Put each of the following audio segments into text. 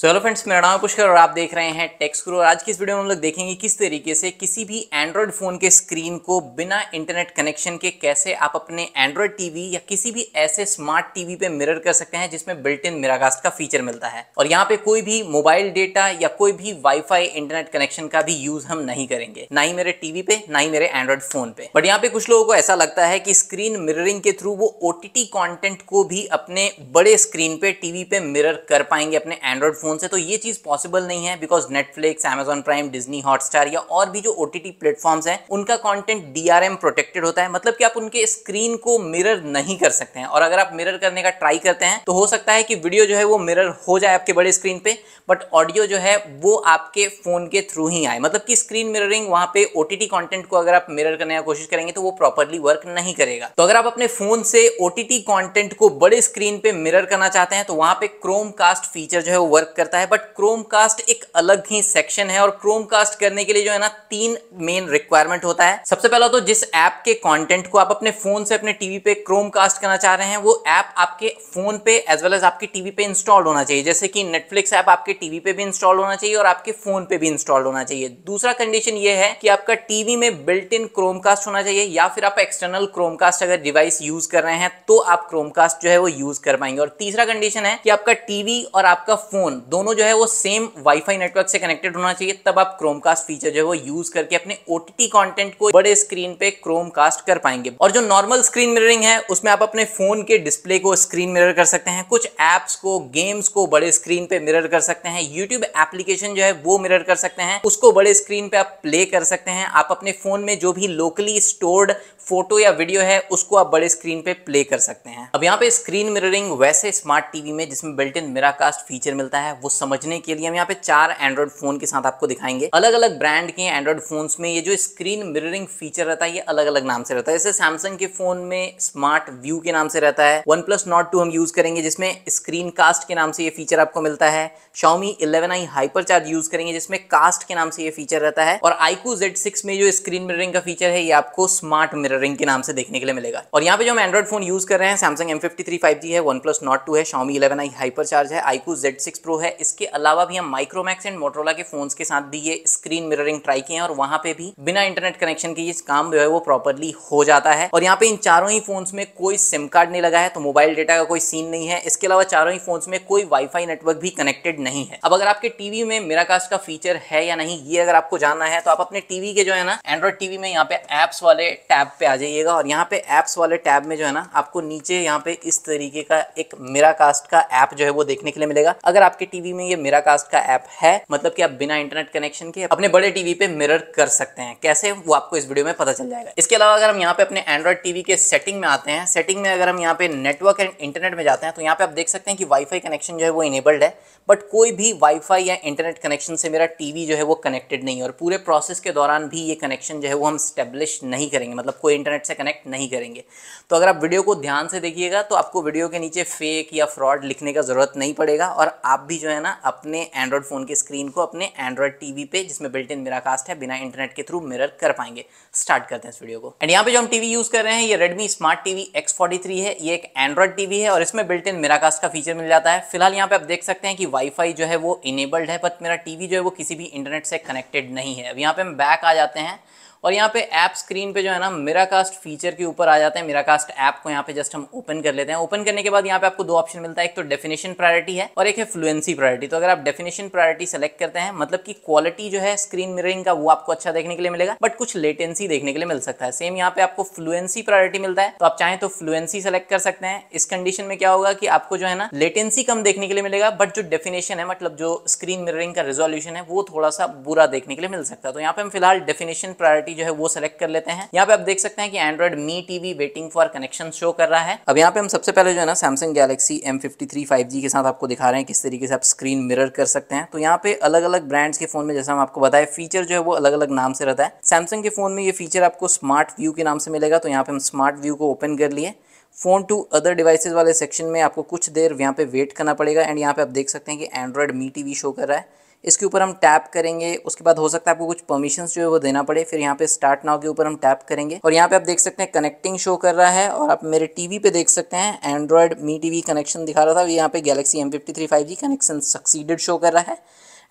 so hello friends मेरा नाम पुष्कर और आप देख रहे हैं टेक्स क्रो और आज की इस वीडियो में हम लोग देखेंगे किस तरीके से किसी भी एंड्रॉयड फ़ोन के स्क्रीन को बिना इंटरनेट कनेक्शन के कैसे आप अपने एंड्रॉयड टीवी या किसी भी ऐसे स्मार्ट टीवी पे मिरर कर सकते हैं जिसमें बिल्ट इन मिरागास्ट का फीचर मिलता है और यहाँ पे कोई भी मोबाइल डेटा या कोई भी वाई इंटरनेट कनेक्शन का भी यूज हम नहीं करेंगे ना ही मेरे टीवी पे ना ही मेरे एंड्रॉयड फोन पे बट यहाँ पे कुछ लोगों को ऐसा लगता है कि स्क्रीन मिररिंग के थ्रू वो ओ टी को भी अपने बड़े स्क्रीन पे टीवी पे मिरर कर पाएंगे अपने एंड्रॉयड फोन फ़ोन से तो ये चीज़ पॉसिबल नहीं है because Netflix Amazon Prime Disney Hotstar या और भी जो ओ टी प्लेटफॉर्म्स हैं उनका कॉन्टेंट डीआरएम प्रोटेक्टेड होता है मतलब कि आप उनके स्क्रीन को मिरर नहीं कर सकते हैं और अगर आप मिरर करने का ट्राई करते हैं तो हो सकता है कि वीडियो जो है वो मिरर हो जाए आपके बड़े स्क्रीन पे बट ऑडियो जो है वो आपके फ़ोन के थ्रू ही आए मतलब कि स्क्रीन मिररिंग वहां पे ओटीटी कंटेंट को अगर आप मिरर करने का कोशिश करेंगे तो वो प्रॉपरली वर्क नहीं करेगा तो अगर आप अपने फ़ोन से ओटीटी कंटेंट को बड़े स्क्रीन पे मिरर करना चाहते हैं तो वहां पे क्रोम कास्ट फीचर जो है वो वर्क करता है बट क्रोमकास्ट एक अलग ही सेक्शन है और क्रोमकास्ट करने के लिए जो है ना तीन मेन रिक्वायरमेंट होता है सबसे पहला तो जिस ऐप के कंटेंट को आप अपने फोन से अपने टीवी पे क्रोमकास्ट करना चाह रहे हैं वो ऐप आपके फोन पे एज वेल एज आपके टीवी पे इंस्टॉल होना चाहिए जैसे कि नेटफ्लिक्स ऐप आपके टीवी पे भी इंस्टॉल होना चाहिए और आपके फोन पे भी इंस्टॉल होना चाहिए दूसरा कंडीशन ये है कि आपका टीवी में बिल्ट इन क्रोमकास्ट होना चाहिए या फिर आप एक्सटर्नल क्रोमकास्ट अगर डिवाइस यूज कर रहे हैं तो आप क्रोमकास्ट जो है वो यूज कर पाएंगे और तीसरा कंडीशन है कि आपका टीवी और आपका फोन दोनों जो है वो सेम वाईफाई नेटवर्क से कनेक्टेड होना चाहिए तब आप क्रोमकास्ट फीचर जो है वो यूज करके अपने ओटीटी कंटेंट को बड़े स्क्रीन पे क्रोमकास्ट कर पाएंगे और जो नॉर्मल स्क्रीन मिररिंग है उसमें आप अपने फोन के डिस्प्ले को स्क्रीन मिरर कर सकते हैं कुछ एप्स को गेम्स को बड़े स्क्रीन पे मिरर कर सकते हैं यूट्यूब एप्लीकेशन जो है वो मिरर कर सकते हैं उसको बड़े स्क्रीन पे आप प्ले कर सकते हैं आप अपने फोन में जो भी लोकली स्टोर्ड फोटो या वीडियो है उसको आप बड़े स्क्रीन पे प्ले कर सकते हैं अब यहाँ पे स्क्रीन मिररिंग वैसे स्मार्ट टीवी में जिसमें बिल्ट इन मिराकास्ट फीचर मिलता है है वो समझने के लिए हम यहाँ पे चार एंड्रॉइड फोन के साथ आपको दिखाएंगे अलग अलग ब्रांड के एंड्रॉइड फोन्स में ये जो स्क्रीन मिररिंग फीचर रहता है ये अलग अलग नाम से रहता है जैसे सैमसंग के फोन में स्मार्ट व्यू के नाम से रहता है वन प्लस नॉट हम यूज करेंगे जिसमें स्क्रीन कास्ट के नाम से ये फीचर आपको मिलता है Xiaomi eleven i hyper charge use करेंगे जिसमें कास्ट के नाम से ये फीचर रहता है और आईकू जेड सिक्स में जो स्क्रीन मिररिंग का फीचर है ये आपको स्मार्ट मिररिंग के नाम से देखने के लिए मिलेगा और यहाँ पे जो हम एंड्रॉइड फोन यूज कर रहे हैं Samsung M fifty three five G है वन प्लस नॉट टू है Xiaomi eleven i hyper charge है आईकू जेड सिक्स प्रो है इसके अलावा भी हम माइक्रोमैक्स एंड मोटरोला के फोन्स के साथ भी ये स्क्रीन मिररिंग ट्राई किए हैं और वहां पे भी बिना इंटरनेट कनेक्शन के ये काम जो है वो प्रॉपरली हो जाता है और यहाँ पे इन चारों ही फोन्स में कोई सिम कार्ड नहीं लगा है तो मोबाइल डेटा का कोई सीन नहीं है इसके अलावा चारों ही फोन्स में कोई वाईफाई नेटवर्क भी कनेक्टेड नहीं है अब अगर आपके टीवी में मेराकास्ट का फीचर है या नहीं ये अगर आपको जानना है तो आप अपने टीवी के जो है ना एंड्रॉइड टीवी में यहाँ पे एप्स वाले टैब पे आ जाइएगा और यहाँ पे एप्स वाले टैब में जो है ना आपको नीचे यहाँ पे इस तरीके का एक मेराकास्ट का एप जो है वो देखने के लिए मिलेगा अगर आपके टीवी में ये मेरा कास्ट का ऐप है मतलब कि आप बिना इंटरनेट कनेक्शन के अपने बड़े टीवी पे मिरर कर सकते हैं कैसे वो आपको इस वीडियो में पता चल जाएगा इसके अलावा अगर हम यहाँ पे अपने एंड्रॉइड टीवी के सेटिंग में आते हैं सेटिंग में अगर हम यहाँ पे नेटवर्क एंड इंटरनेट में जाते हैं तो यहाँ पे आप देख सकते हैं कि वाईफाई कनेक्शन जो है वो इनेबल्ड है बट कोई भी वाईफाई या इंटरनेट कनेक्शन से मेरा टीवी जो है वो कनेक्टेड नहीं है और पूरे प्रोसेस के दौरान भी ये कनेक्शन जो है वो हम स्टेब्लिश नहीं करेंगे मतलब कोई इंटरनेट से कनेक्ट नहीं करेंगे तो अगर आप वीडियो को ध्यान से देखिएगा तो आपको वीडियो के नीचे फेक या फ्रॉड लिखने का ज़रूरत नहीं पड़ेगा और आप भी भी जो है ना अपने एंड्रॉयड फ़ोन के स्क्रीन को अपने एंड्रॉयड टीवी पे जिसमें बिल्ट इन मेरा कास्ट है बिना इंटरनेट के थ्रू मिरर कर पाएंगे स्टार्ट करते हैं इस वीडियो को एंड यहाँ पे जो हम टीवी यूज़ कर रहे हैं ये रेडमी स्मार्ट टीवी एक्स है ये एक एंड्रॉयड टीवी है और इसमें बिल्ट इन मेरा कास्ट का फीचर मिल जाता है फिलहाल यहाँ पे आप देख सकते हैं कि वाईफाई जो है वो इनेबल्ड है बट मेरा टीवी जो है वो किसी भी इंटरनेट से कनेक्टेड नहीं है अब यहाँ पे हम बैक आ जाते हैं और यहाँ पे ऐप स्क्रीन पे जो है ना मेरा कास्ट फीचर के ऊपर आ जाते हैं मेरा कास्ट ऐप को यहाँ पे जस्ट हम ओपन कर लेते हैं ओपन करने के बाद यहाँ पे आपको दो ऑप्शन मिलता है एक तो डेफिनेशन प्रायोरिटी है और एक है फ्लुएंसी प्रायोरिटी तो अगर आप डेफिनेशन प्रायोरिटी सेलेक्ट करते हैं मतलब की क्वालिटी जो है स्क्रीन मिररिंग का वो आपको अच्छा देखने के लिए मिलेगा बट कुछ लेटेंसी देखने के लिए मिल सकता है सेम यहाँ पे आपको फ्लुएंसी प्रायोरिटी मिलता है तो आप चाहें तो फ्लुएंसी सेलेक्ट कर सकते हैं इस कंडीशन में क्या होगा कि आपको जो है ना लेटेंसी कम देखने के लिए मिलेगा बट जो डेफिनेशन है मतलब जो स्क्रीन मिररिंग का रिजोल्यूशन है वो थोड़ा सा बुरा देखने के लिए मिल सकता है तो यहाँ पे हम फिलहाल डेफिनेशन प्रायोरिटी जो है वो सेलेक्ट कर लेते हैं यहाँ पे आप देख सकते हैं कि Android Mi TV waiting for connection show कर रहा है अब यहाँ पे हम सबसे पहले जो है ना सैमसंग गैलेक्सी एम फिफ्टी के साथ आपको दिखा रहे हैं किस तरीके से आप स्क्रीन मिरर कर सकते हैं तो यहाँ पे अलग अलग ब्रांड्स के फोन में जैसा हम आपको बताए फीचर जो है वो अलग अलग नाम से रहता है सैमसंग के फोन में ये फीचर आपको स्मार्ट व्यू के नाम से मिलेगा तो यहाँ पे हम स्मार्ट व्यू को ओपन कर लिए फ़ोन टू अदर डिवाइसेज वाले सेक्शन में आपको कुछ देर यहाँ पे वेट करना पड़ेगा एंड यहाँ पे आप देख सकते हैं कि एंड्रॉइड मी टीवी शो कर रहा है इसके ऊपर हम टैप करेंगे उसके बाद हो सकता है आपको कुछ परमिशन जो है वो देना पड़े फिर यहाँ पे स्टार्ट नाव के ऊपर हम टैप करेंगे और यहाँ पे आप देख सकते हैं कनेक्टिंग शो कर रहा है और आप मेरे टीवी पे देख सकते हैं एंड्रॉयड मी टीवी कनेक्शन दिखा रहा था यहाँ पे Galaxy M fifty connection succeeded show कर रहा है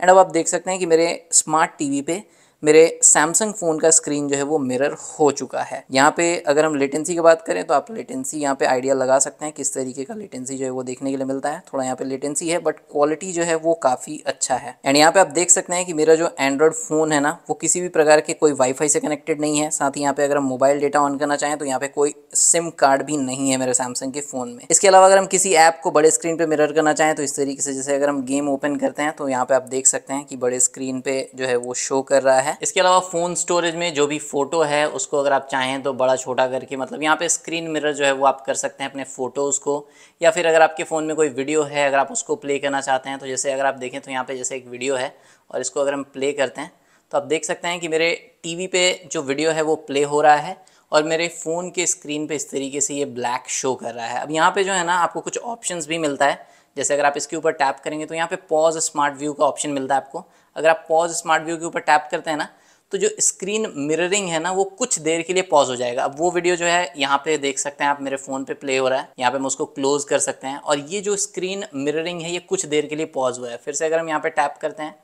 एंड अब आप देख सकते हैं कि मेरे स्मार्ट टीवी पे मेरे सैमसंग फ़ोन का स्क्रीन जो है वो मिरर हो चुका है यहाँ पे अगर हम लेटेंसी की बात करें तो आप लेटेंसी यहाँ पे आइडिया लगा सकते हैं किस तरीके का लेटेंसी जो है वो देखने के लिए मिलता है थोड़ा यहाँ पे लेटेंसी है बट क्वालिटी जो है वो काफ़ी अच्छा है एंड यहाँ पे आप देख सकते हैं कि मेरा जो एंड्रॉयड फ़ोन है ना वो किसी भी प्रकार के कोई वाईफाई से कनेक्टेड नहीं है साथ ही यहाँ पे अगर हम मोबाइल डेटा ऑन करना चाहें तो यहाँ पे कोई सिम कार्ड भी नहीं है मेरे सैमसंग के फ़ोन में इसके अलावा अगर हम किसी ऐप को बड़े स्क्रीन पर मिरर करना चाहें तो इस तरीके से जैसे अगर हम गेम ओपन करते हैं तो यहाँ पे आप देख सकते हैं कि बड़े स्क्रीन पे जो है वो शो कर रहा है है इसके अलावा फ़ोन स्टोरेज में जो भी फ़ोटो है उसको अगर आप चाहें तो बड़ा छोटा करके मतलब यहाँ पे स्क्रीन मिरर जो है वो आप कर सकते हैं अपने फ़ोटोज़ को या फिर अगर आपके फ़ोन में कोई वीडियो है अगर आप उसको प्ले करना चाहते हैं तो जैसे अगर आप देखें तो यहाँ पे जैसे एक वीडियो है और इसको अगर हम प्ले करते हैं तो आप देख सकते हैं कि मेरे टी पे जो वीडियो है वो प्ले हो रहा है और मेरे फ़ोन के स्क्रीन पे इस तरीके से ये ब्लैक शो कर रहा है अब यहाँ पे जो है ना आपको कुछ ऑप्शंस भी मिलता है जैसे अगर आप इसके ऊपर टैप करेंगे तो यहाँ पे पॉज स्मार्ट व्यू का ऑप्शन मिलता है आपको अगर आप पॉज स्मार्ट व्यू के ऊपर टैप करते हैं ना तो जो स्क्रीन मिररिंग है ना वो कुछ देर के लिए पॉज हो जाएगा अब वो वीडियो जो है यहाँ पे देख सकते हैं आप मेरे फ़ोन पे प्ले हो रहा है यहाँ पे हम उसको क्लोज कर सकते हैं और ये जो स्क्रीन मिररिंग है ये कुछ देर के लिए पॉज हुआ है फिर से अगर हम यहाँ पे टैप करते हैं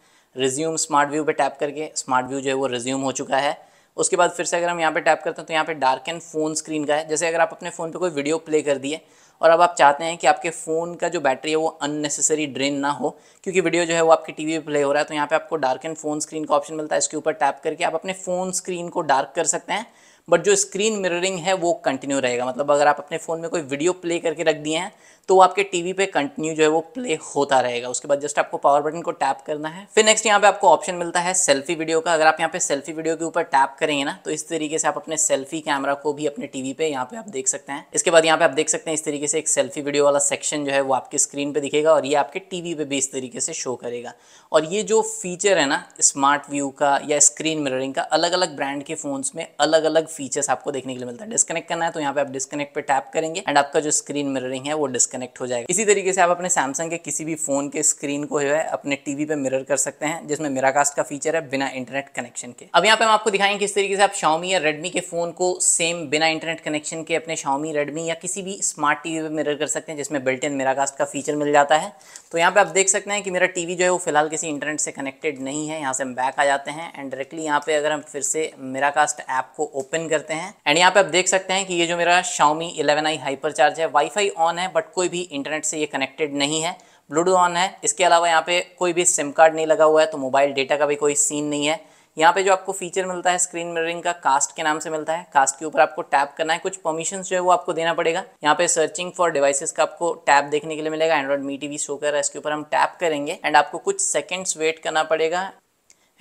रिज्यूम स्मार्ट व्यू पे टैप करके स्मार्ट व्यू जो है वो रिज्यूम हो चुका है उसके बाद फिर से अगर हम यहाँ पे टैप करते हैं तो यहाँ पे डार्क एंड फ़ोन स्क्रीन का है जैसे अगर आप अपने फ़ोन पे कोई वीडियो प्ले कर दिए और अब आप चाहते हैं कि आपके फ़ोन का जो बैटरी है वो अननेसेसरी ड्रेन ना हो क्योंकि वीडियो जो है वो आपकी टीवी पे प्ले हो रहा है तो यहाँ पे आपको डार्क एंड फ़ोन स्क्रीन का ऑप्शन मिलता है इसके ऊपर टैप करके आप अपने फ़ोन स्क्रीन को डार्क कर सकते हैं बट जो स्क्रीन मिररिंग है वो कंटिन्यू रहेगा मतलब अगर आप अपने फ़ोन में कोई वीडियो प्ले करके रख दिए हैं तो वो आपके टीवी पे कंटिन्यू जो है वो प्ले होता रहेगा उसके बाद जस्ट आपको पावर बटन को टैप करना है फिर नेक्स्ट यहाँ पे आपको ऑप्शन मिलता है सेल्फी वीडियो का अगर आप यहाँ पे सेल्फी वीडियो के ऊपर टैप करेंगे ना तो इस तरीके से आप अपने सेल्फी कैमरा को भी अपने टीवी पे यहाँ पे आप देख सकते हैं इसके बाद यहाँ पे आप देख सकते हैं इस तरीके से एक सेल्फी वीडियो वाला सेक्शन जो है वो आपकी स्क्रीन पर दिखेगा और ये आपके टीवी पर भी इस तरीके से शो करेगा और ये जो फीचर है ना स्मार्ट व्यू का या स्क्रीन मिररिंग का अलग अलग ब्रांड के फ़ोन्स में अलग अलग फीचर्स आपको देखने के लिए मिलता है डिस्कनेक्ट करना है तो यहाँ पे आप डिस्कनेक्ट पे टैप करेंगे एंड आपका जो स्क्रीन मिररिंग है वो डिस्कनेक्ट हो जाएगा इसी तरीके से आप अपने सैमसंग के किसी भी फोन के स्क्रीन को जो है अपने टीवी पे मिरर कर सकते हैं जिसमें मेराकास्ट का फीचर है बिना इंटरनेट कनेक्शन के अब यहाँ पे हम आपको दिखाएंगे किस तरीके से आप शाओमी या रेडमी के फोन को सेम बिना इंटरनेट कनेक्शन के अपने शाओमी रेडमी या किसी भी स्मार्ट टीवी पे मिरर कर सकते हैं जिसमें बिल्ट इन मेराकास्ट का फीचर मिल जाता है तो यहाँ पे आप देख सकते हैं कि मेरा टीवी जो है वो फिलहाल किसी इंटरनेट से कनेक्टेड नहीं है यहाँ से हम बैक आ जाते हैं एंड डायरेक्टली यहाँ पे अगर हम फिर से मेराकास्ट ऐप को ओपन ओपन करते हैं एंड यहाँ पे आप देख सकते हैं कि ये जो मेरा शाओमी 11i हाइपर चार्ज है वाईफाई ऑन है बट कोई भी इंटरनेट से ये कनेक्टेड नहीं है ब्लूटूथ ऑन है इसके अलावा यहाँ पे कोई भी सिम कार्ड नहीं लगा हुआ है तो मोबाइल डेटा का भी कोई सीन नहीं है यहाँ पे जो आपको फीचर मिलता है स्क्रीन मिररिंग का कास्ट के नाम से मिलता है कास्ट के ऊपर आपको टैप करना है कुछ परमिशन जो है वो आपको देना पड़ेगा यहाँ पे सर्चिंग फॉर डिवाइसेस का आपको टैप देखने के लिए मिलेगा एंड्रॉइड मी टीवी शो कर इसके ऊपर हम टैप करेंगे एंड आपको कुछ सेकंड्स वेट करना पड़ेगा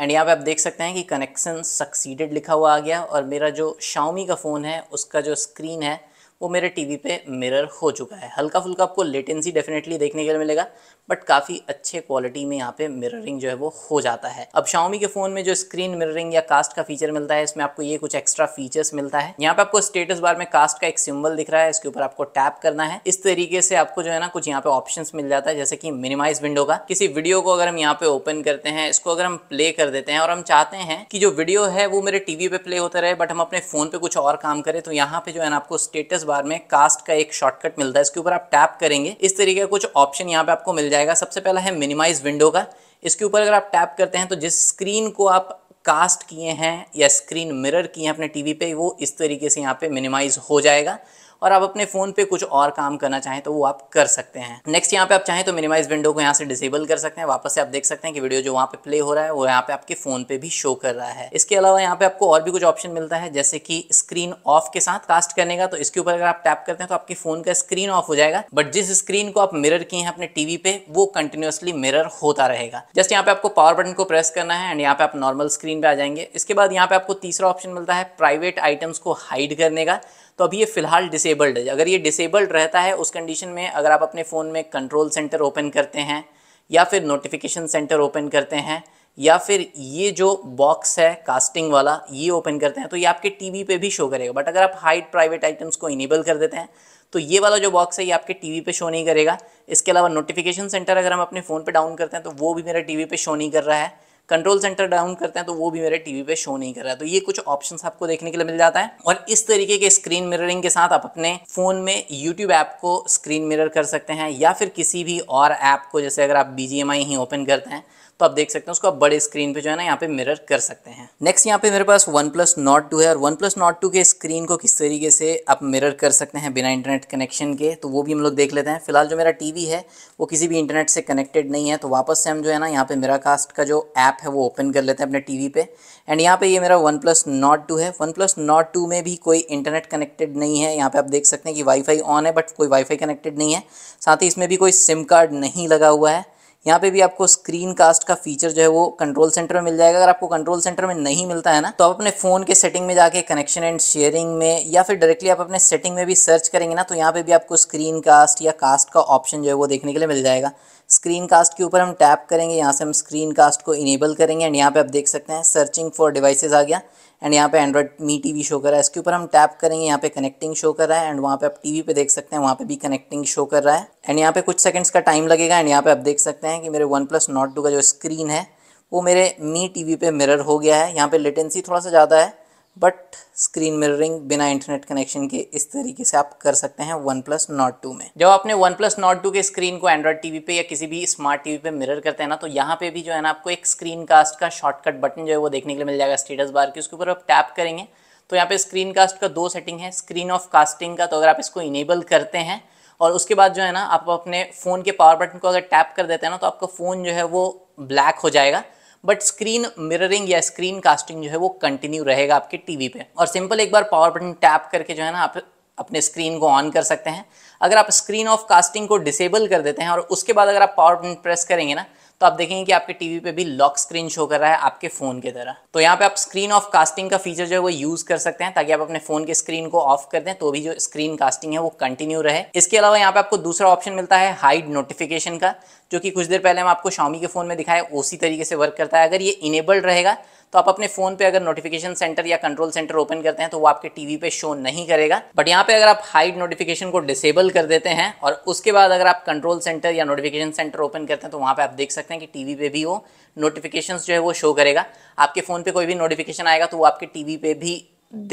एंड यहाँ पे आप देख सकते हैं कि कनेक्शन सक्सीडेड लिखा हुआ आ गया और मेरा जो शाओमी का फ़ोन है उसका जो स्क्रीन है वो मेरे टीवी पे मिरर हो चुका है हल्का फुल्का आपको लेटेंसी डेफिनेटली देखने के लिए मिलेगा बट काफ़ी अच्छे क्वालिटी में यहाँ पे मिररिंग जो है वो हो जाता है अब शाओमी के फोन में जो स्क्रीन मिररिंग या कास्ट का फीचर मिलता है इसमें आपको ये कुछ एक्स्ट्रा फीचर्स मिलता है यहाँ पे आपको स्टेटस बार में कास्ट का एक सिंबल दिख रहा है इसके ऊपर आपको टैप करना है इस तरीके से आपको जो है ना कुछ यहाँ पे ऑप्शन मिल जाता है जैसे कि मिनिमाइज विंडो का किसी वीडियो को अगर हम यहाँ पे ओपन करते हैं इसको अगर हम प्ले कर देते हैं और हम चाहते हैं कि जो वीडियो है वो मेरे टीवी पे प्ले होता रहे बट हम अपने फोन पे कुछ और काम करें तो यहाँ पे जो है ना आपको स्टेटस बार में कास्ट का एक शॉर्टकट मिलता है इसके ऊपर आप टैप करेंगे इस तरीके का कुछ ऑप्शन यहाँ पे आपको मिल जाएगा सबसे पहला है मिनिमाइज विंडो का इसके ऊपर अगर आप टैप करते हैं तो जिस स्क्रीन को आप कास्ट किए हैं या स्क्रीन मिरर किए हैं अपने टीवी पे वो इस तरीके से यहाँ पे मिनिमाइज हो जाएगा और आप अपने फ़ोन पे कुछ और काम करना चाहें तो वो आप कर सकते हैं नेक्स्ट यहाँ पे आप चाहें तो मिनिमाइज विंडो को यहाँ से डिसेबल कर सकते हैं वापस से आप देख सकते हैं कि वीडियो जो वहाँ पे प्ले हो रहा है वो यहाँ पे आपके फ़ोन पे भी शो कर रहा है इसके अलावा यहाँ पे आपको और भी कुछ ऑप्शन मिलता है जैसे कि स्क्रीन ऑफ के साथ कास्ट करने का तो इसके ऊपर अगर आप टैप करते हैं तो आपके फ़ोन का स्क्रीन ऑफ हो जाएगा बट जिस स्क्रीन को आप मिरर किए हैं अपने टीवी पे वो कंटिन्यूसली मिरर होता रहेगा जस्ट यहाँ पे आपको पावर बटन को प्रेस करना है एंड यहाँ पे आप नॉर्मल स्क्रीन पे आ जाएंगे इसके बाद यहाँ पे आपको तीसरा ऑप्शन मिलता है प्राइवेट आइटम्स को हाइड करने का तो अभी ये फ़िलहाल डिसेबल्ड है अगर ये डिसेबल्ड रहता है उस कंडीशन में अगर आप अपने फ़ोन में कंट्रोल सेंटर ओपन करते हैं या फिर नोटिफिकेशन सेंटर ओपन करते हैं या फिर ये जो बॉक्स है कास्टिंग वाला ये ओपन करते हैं तो ये आपके टीवी पे भी शो करेगा बट अगर आप हाइड प्राइवेट आइटम्स को इनेबल कर देते हैं तो ये वाला जो बॉक्स है ये आपके टीवी पे शो नहीं करेगा इसके अलावा नोटिफिकेशन सेंटर अगर हम अपने फ़ोन पे डाउन करते हैं तो वो भी मेरा टीवी पे शो नहीं कर रहा है कंट्रोल सेंटर डाउन करते हैं तो वो भी मेरे टीवी पे शो नहीं कर रहा है तो ये कुछ ऑप्शन आपको देखने के लिए मिल जाता है और इस तरीके के स्क्रीन मिररिंग के साथ आप अपने फोन में यूट्यूब ऐप को स्क्रीन मिरर कर सकते हैं या फिर किसी भी और ऐप को जैसे अगर आप बी ही ओपन करते हैं तो आप देख सकते हैं उसको आप बड़े स्क्रीन पे जो है ना यहाँ पे मिरर कर सकते हैं नेक्स्ट यहाँ पे मेरे पास वन प्लस नॉट टू है और वन प्लस नॉट टू के स्क्रीन को किस तरीके से आप मिरर कर सकते हैं बिना इंटरनेट कनेक्शन के तो वो भी हम लोग देख लेते हैं फिलहाल जो मेरा टीवी है वो किसी भी इंटरनेट से कनेक्टेड नहीं है तो वापस से हम जो है ना यहाँ पे मेरा कास्ट का जो ऐप है वो ओपन कर लेते हैं अपने वी पे एंड यहाँ पे ये मेरा वन प्लस नॉट टू है वन प्लस नॉट टू में भी कोई इंटरनेट कनेक्टेड नहीं है यहाँ पे आप देख सकते हैं कि वाईफाई ऑन है बट कोई वाईफाई कनेक्टेड नहीं है साथ ही इसमें भी कोई सिम कार्ड नहीं लगा हुआ है यहाँ पे भी आपको स्क्रीन कास्ट का फीचर जो है वो कंट्रोल सेंटर में मिल जाएगा अगर आपको कंट्रोल सेंटर में नहीं मिलता है ना तो आप अपने फोन के सेटिंग में जाके कनेक्शन एंड शेयरिंग में या फिर डायरेक्टली आप अपने सेटिंग में भी सर्च करेंगे ना तो यहाँ पे भी आपको स्क्रीन कास्ट या कास्ट का ऑप्शन जो है वो देखने के लिए मिल जाएगा स्क्रीन कास्ट के ऊपर हम टैप करेंगे यहाँ से हम स्क्रीन कास्ट को इनेबल करेंगे एंड यहाँ पे आप देख सकते हैं सर्चिंग फॉर डिवाइसेज आ गया एंड यहाँ पे एंड्रॉयड मी टीवी शो कर रहा है इसके ऊपर हम टैप करेंगे यहाँ पे कनेक्टिंग शो कर रहा है एंड वहाँ पे आप टीवी पे देख सकते हैं वहाँ पे भी कनेक्टिंग शो कर रहा है एंड यहाँ पे कुछ सेकंड्स का टाइम लगेगा एंड यहाँ पे आप देख सकते हैं कि मेरे वन प्लस नॉट टू का जो स्क्रीन है वो मेरे मी वी पे मिरर हो गया है यहाँ पे लेटेंसी थोड़ा सा ज़्यादा है बट स्क्रीन मिररिंग बिना इंटरनेट कनेक्शन के इस तरीके से आप कर सकते हैं वन प्लस नॉट टू में जब आपने वन प्लस नॉट टू के स्क्रीन को एंड्रॉइड टीवी पे या किसी भी स्मार्ट टीवी पे मिरर करते हैं ना तो यहाँ पे भी जो है ना आपको एक स्क्रीन कास्ट का शॉर्टकट बटन जो है वो देखने के लिए मिल जाएगा स्टेटस बार के उसके ऊपर आप टैप करेंगे तो यहाँ पे स्क्रीन कास्ट का दो सेटिंग है स्क्रीन ऑफ कास्टिंग का तो अगर आप इसको इनेबल करते हैं और उसके बाद जो है ना आप अपने फ़ोन के पावर बटन को अगर टैप कर देते हैं ना तो आपका फ़ोन जो है वो ब्लैक हो जाएगा बट स्क्रीन मिररिंग या स्क्रीन कास्टिंग जो है वो कंटिन्यू रहेगा आपके टीवी पे और सिंपल एक बार पावर बटन टैप करके जो है ना आप अपने स्क्रीन को ऑन कर सकते हैं अगर आप स्क्रीन ऑफ कास्टिंग को डिसेबल कर देते हैं और उसके बाद अगर आप पावर बटन प्रेस करेंगे ना तो आप देखेंगे कि आपके टीवी पे भी लॉक स्क्रीन शो कर रहा है आपके फ़ोन के तरह तो यहाँ पे आप स्क्रीन ऑफ कास्टिंग का फीचर जो है वो यूज़ कर सकते हैं ताकि आप अपने फ़ोन के स्क्रीन को ऑफ कर दें तो भी जो स्क्रीन कास्टिंग है वो कंटिन्यू रहे इसके अलावा यहाँ पे आपको दूसरा ऑप्शन मिलता है हाइड नोटिफिकेशन का जो कि कुछ देर पहले हम आपको शामी के फ़ोन में दिखाया उसी तरीके से वर्क करता है अगर ये इनेबल्ड रहेगा तो आप अपने फ़ोन पे अगर नोटिफिकेशन सेंटर या कंट्रोल सेंटर ओपन करते हैं तो वो आपके टीवी पे शो नहीं करेगा बट यहाँ पे अगर आप हाइड नोटिफिकेशन को डिसेबल कर देते हैं और उसके बाद अगर आप कंट्रोल सेंटर या नोटिफिकेशन सेंटर ओपन करते हैं तो वहाँ पर आप देख सकते हैं कि टीवी पे भी वो नोटिफिकेशन जो है वो शो करेगा आपके फ़ोन पर कोई भी नोटिफिकेशन आएगा तो वो आपके टी पे भी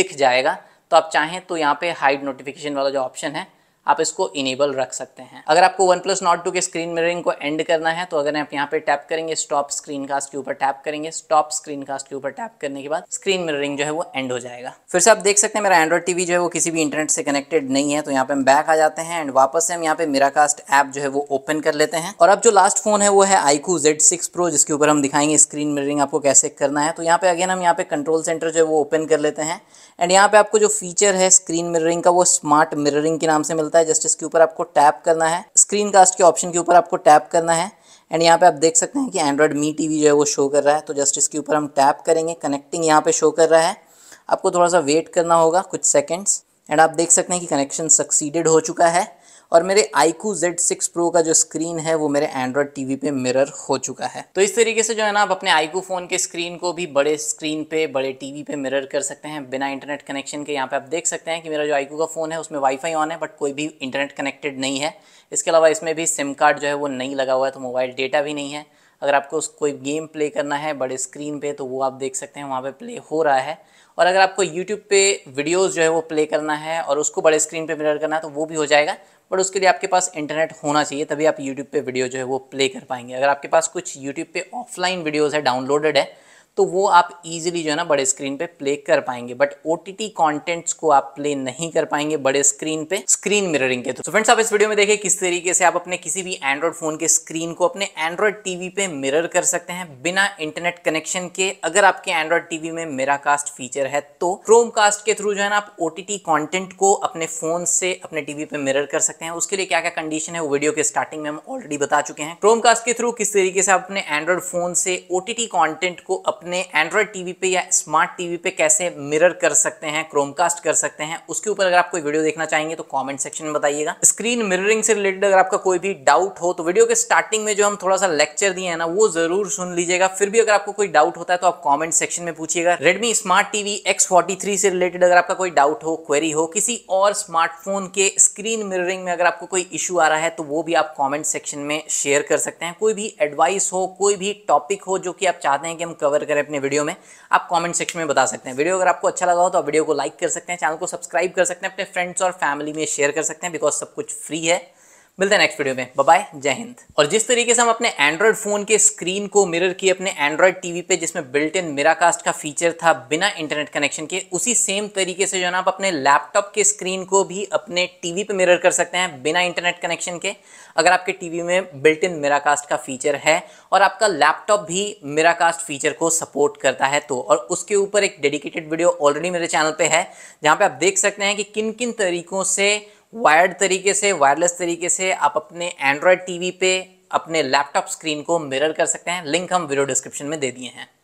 दिख जाएगा तो आप चाहें तो यहाँ पर हाइड नोटिफिकेशन वाला जो ऑप्शन है आप इसको इनेबल रख सकते हैं अगर आपको वन प्लस नॉट टू के स्क्रीन मिररिंग को एंड करना है तो अगर आप यहाँ पे टैप करेंगे स्टॉप स्क्रीन कास्ट के ऊपर टैप करेंगे स्टॉप स्क्रीन कास्ट के ऊपर टैप करने के बाद स्क्रीन मिररिंग जो है वो एंड हो जाएगा फिर से आप देख सकते हैं मेरा एंड्रॉइड टीवी जो है वो किसी भी इंटरनेट से कनेक्टेड नहीं है तो यहाँ पे हम बैक आ जाते हैं एंड वापस से हम यहाँ पे मेरा कास्ट ऐप जो है वो ओपन कर लेते हैं और अब जो लास्ट फोन है वो है आईकू जेड सिक्स प्रो जिसके ऊपर हम दिखाएंगे स्क्रीन मिररिंग आपको कैसे करना है तो यहाँ पे अगेन हम यहाँ पे कंट्रोल सेंटर जो है वो ओपन कर लेते हैं एंड यहाँ पे आपको जो फीचर है स्क्रीन मिररिंग का वो स्मार्ट मिररिंग के नाम से मिल मिलता है जस्ट इसके ऊपर आपको टैप करना है स्क्रीन कास्ट के ऑप्शन के ऊपर आपको टैप करना है एंड यहाँ पे आप देख सकते हैं कि एंड्रॉयड मी टीवी जो है वो शो कर रहा है तो जस्ट इसके ऊपर हम टैप करेंगे कनेक्टिंग यहाँ पे शो कर रहा है आपको थोड़ा सा वेट करना होगा कुछ सेकेंड्स एंड आप देख सकते हैं कि कनेक्शन सक्सीडेड हो चुका है और मेरे आईकू जेड सिक्स प्रो का जो स्क्रीन है वो मेरे एंड्रॉयड TV पे मिरर हो चुका है तो इस तरीके से जो है ना आप अपने आईकू फोन के स्क्रीन को भी बड़े स्क्रीन पे बड़े टीवी पे मिरर कर सकते हैं बिना इंटरनेट कनेक्शन के यहाँ पे आप देख सकते हैं कि मेरा जो IQ का फोन है उसमें वाईफाई ऑन है बट कोई भी इंटरनेट कनेक्टेड नहीं है इसके अलावा इसमें भी सिम कार्ड जो है वो नहीं लगा हुआ है तो मोबाइल डेटा भी नहीं है अगर आपको कोई गेम प्ले करना है बड़े स्क्रीन पे तो वो आप देख सकते हैं वहाँ पे प्ले हो रहा है और अगर आपको यूट्यूब पे वीडियोस जो है वो प्ले करना है और उसको बड़े स्क्रीन पे मिरर करना है तो वो भी हो जाएगा बट उसके लिए आपके पास इंटरनेट होना चाहिए तभी आप यूट्यूब पर वीडियो जो है वो प्ले कर पाएंगे अगर आपके पास कुछ यूट्यूब पर ऑफलाइन वीडियोज़ है डाउनलोडेड है तो वो आप इजीली जो है ना बड़े स्क्रीन पे प्ले कर पाएंगे बट ओ टी कंटेंट्स को आप प्ले नहीं कर पाएंगे बड़े स्क्रीन पे स्क्रीन मिररिंग के थ्रू तो फ्रेंड्स आप इस वीडियो में देखें किस तरीके से आप अपने किसी भी एंड्रॉइड फोन के स्क्रीन को अपने एंड्रॉइड टीवी पे मिरर कर सकते हैं बिना इंटरनेट कनेक्शन के अगर आपके एंड्रॉइड टीवी में मेरा कास्ट फीचर है तो क्रोम कास्ट के थ्रू जो है ना आप ओ कॉन्टेंट को अपने फोन से अपने टीवी पे मिरर कर सकते हैं उसके लिए क्या क्या कंडीशन है वो वीडियो के स्टार्टिंग में हम ऑलरेडी बता चुके हैं क्रोम कास्ट के थ्रू किस तरीके से आप अपने एंड्रॉइड फोन से ओ कॉन्टेंट को अपने अपने एंड्रॉयड टीवी पे या स्मार्ट टीवी पे कैसे मिरर कर सकते हैं क्रोमकास्ट कर सकते हैं उसके ऊपर अगर आप कोई वीडियो देखना चाहेंगे तो कमेंट सेक्शन में बताइएगा स्क्रीन मिररिंग से रिलेटेड अगर आपका कोई भी डाउट हो तो वीडियो के स्टार्टिंग में जो हम थोड़ा सा लेक्चर दिए हैं ना वो जरूर सुन लीजिएगा फिर भी अगर आपको कोई डाउट होता है तो आप कॉमेंट सेक्शन में पूछिएगा रेडमी स्मार्ट टीवी एक्स से रिलेटेड अगर आपका कोई डाउट हो क्वेरी हो किसी और स्मार्टफोन के स्क्रीन मिररिंग में अगर आपको कोई इशू आ रहा है तो वो भी आप कॉमेंट सेक्शन में शेयर कर सकते हैं कोई भी एडवाइस हो कोई भी टॉपिक हो जो कि आप चाहते हैं कि हम कवर करें अपने वीडियो में आप कमेंट सेक्शन में बता सकते हैं वीडियो अगर आपको अच्छा लगा हो तो आप वीडियो को लाइक कर सकते हैं चैनल को सब्सक्राइब कर सकते हैं अपने फ्रेंड्स और फैमिली में शेयर कर सकते हैं बिकॉज सब कुछ फ्री है मिलते हैं नेक्स्ट वीडियो में बाय जय हिंद और जिस तरीके से हम अपने एंड्रॉयड फोन के स्क्रीन को मिरर किए अपने एंड्रॉयड टीवी पे जिसमें बिल्ट इन मिराकास्ट का फीचर था बिना इंटरनेट कनेक्शन के उसी सेम तरीके से जो है ना आप अपने लैपटॉप के स्क्रीन को भी अपने टीवी पे मिरर कर सकते हैं बिना इंटरनेट कनेक्शन के अगर आपके टीवी में बिल्ट इन मिराकास्ट का फीचर है और आपका लैपटॉप भी मिराकास्ट फीचर को सपोर्ट करता है तो और उसके ऊपर एक डेडिकेटेड वीडियो ऑलरेडी मेरे चैनल पे है जहाँ पे आप देख सकते हैं कि किन किन तरीकों से वायर्ड तरीके से वायरलेस तरीके से आप अपने एंड्रॉयड टीवी पे अपने लैपटॉप स्क्रीन को मिरर कर सकते हैं लिंक हम वीडियो डिस्क्रिप्शन में दे दिए हैं